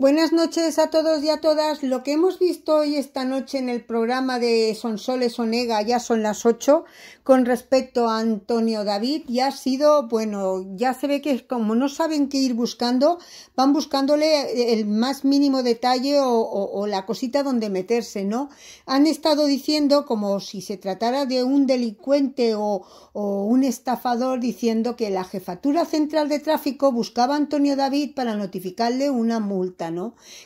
Buenas noches a todos y a todas. Lo que hemos visto hoy esta noche en el programa de Son Sonsoles Onega, ya son las 8, con respecto a Antonio David, ya ha sido, bueno, ya se ve que como no saben qué ir buscando, van buscándole el más mínimo detalle o, la cosita donde meterse, ¿no? Han estado diciendo como si se tratara de un delincuente o, o un estafador, diciendo que la Jefatura Central de Tráfico buscaba a Antonio David para notificarle una multa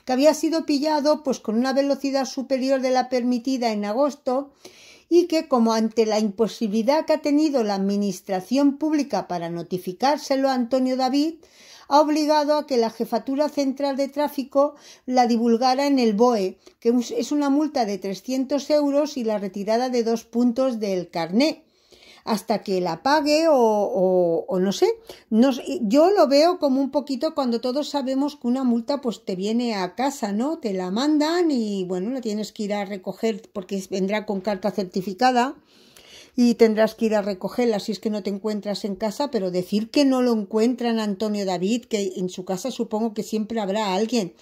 que había sido pillado pues con una velocidad superior de la permitida en agosto y que como ante la imposibilidad que ha tenido la administración pública para notificárselo a Antonio David, ha obligado a que la Jefatura Central de Tráfico la divulgara en el BOE, que es una multa de 300 euros y la retirada de dos puntos del carné hasta que la pague o, o, no sé. yo lo veo como un poquito cuando todos sabemos que una multa pues te viene a casa, ¿no? Te la mandan y bueno, la tienes que ir a recoger porque vendrá con carta certificada y tendrás que ir a recogerla si es que no te encuentras en casa, pero decir que no lo encuentran Antonio David, que en su casa supongo que siempre habrá alguien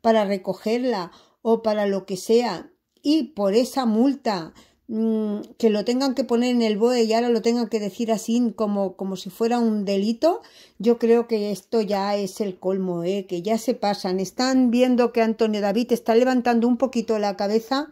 para recogerla o para lo que sea, y por esa multa Mm, que lo tengan que poner en el BOE y ahora lo tengan que decir así como, como si fuera un delito, yo creo que esto ya es el colmo, ¿eh? que ya se pasan. Están viendo que Antonio David está levantando un poquito la cabeza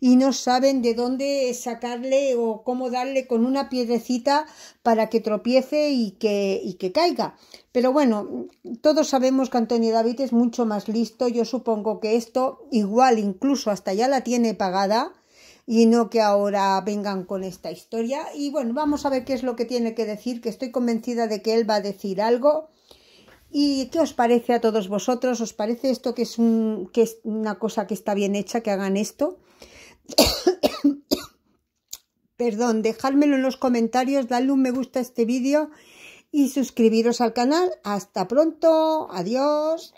y no saben de dónde sacarle o cómo darle con una piedrecita para que tropiece y que, y que caiga. Pero bueno, todos sabemos que Antonio David es mucho más listo. Yo supongo que esto igual incluso hasta ya la tiene pagada y no que ahora vengan con esta historia. Y bueno, vamos a ver qué es lo que tiene que decir, que estoy convencida de que él va a decir algo. ¿Y qué os parece a todos vosotros? ¿Os parece esto que es, un, que es una cosa que está bien hecha, que hagan esto? Perdón, dejármelo en los comentarios, dadle un me gusta a este vídeo y suscribiros al canal. Hasta pronto, adiós.